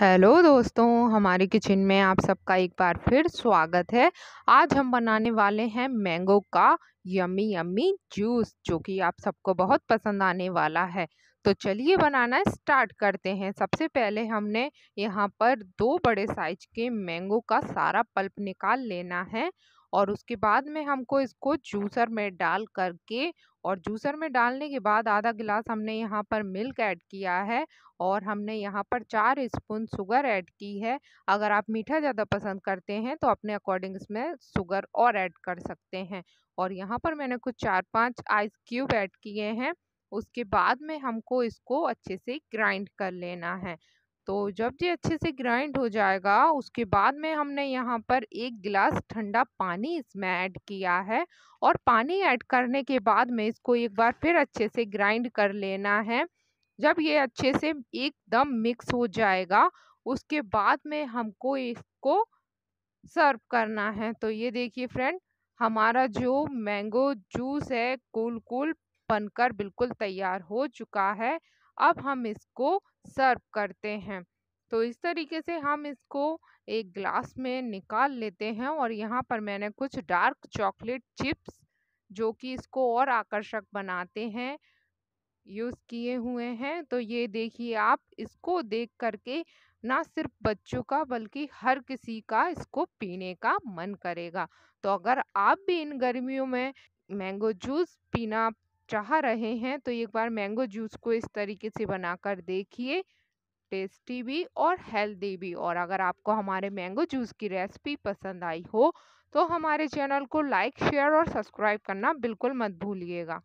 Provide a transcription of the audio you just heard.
hello दोस्तों हमारे kitchen में आप सबका एक बार फिर स्वागत है आज हम बनाने वाले हैं मैंगो का यमी यमी जूस जो कि आप सबको बहुत पसंद आने वाला है तो चलिए बनाना स्टार्ट करते हैं सबसे पहले हमने यहाँ पर दो बड़े साइज के मैंगो का सारा पल्प निकाल लेना है और उसके बाद में हमको इसको जूसर में डाल करके और जूसर में डालने के बाद आधा गिलास हमने यहाँ पर मिल्क ऐड किया है और हमने यहाँ पर चार स्पून शुगर ऐड की है अगर आप मीठा ज़्यादा पसंद करते हैं तो अपने अकॉर्डिंग इसमें शुगर और ऐड कर सकते हैं और यहाँ पर मैंने कुछ चार पाँच आइस क्यूब ऐड किए हैं उसके बाद में हमको इसको अच्छे से ग्राइंड कर लेना है तो जब ये अच्छे से ग्राइंड हो जाएगा उसके बाद में हमने यहाँ पर एक गिलास ठंडा पानी इसमें ऐड किया है और पानी ऐड करने के बाद में इसको एक बार फिर अच्छे से ग्राइंड कर लेना है जब ये अच्छे से एकदम मिक्स हो जाएगा उसके बाद में हमको इसको सर्व करना है तो ये देखिए फ्रेंड हमारा जो मैंगो जूस है कूल कूल बनकर बिल्कुल तैयार हो चुका है अब हम इसको सर्व करते हैं तो इस तरीके से हम इसको एक ग्लास में निकाल लेते हैं और यहाँ पर मैंने कुछ डार्क चॉकलेट चिप्स जो कि इसको और आकर्षक बनाते हैं यूज़ किए हुए हैं तो ये देखिए आप इसको देख करके ना सिर्फ बच्चों का बल्कि हर किसी का इसको पीने का मन करेगा तो अगर आप भी इन गर्मियों में मैंगो जूस पीना चाह रहे हैं तो एक बार मैंगो जूस को इस तरीके से बनाकर देखिए टेस्टी भी और हेल्दी भी और अगर आपको हमारे मैंगो जूस की रेसिपी पसंद आई हो तो हमारे चैनल को लाइक शेयर और सब्सक्राइब करना बिल्कुल मत भूलिएगा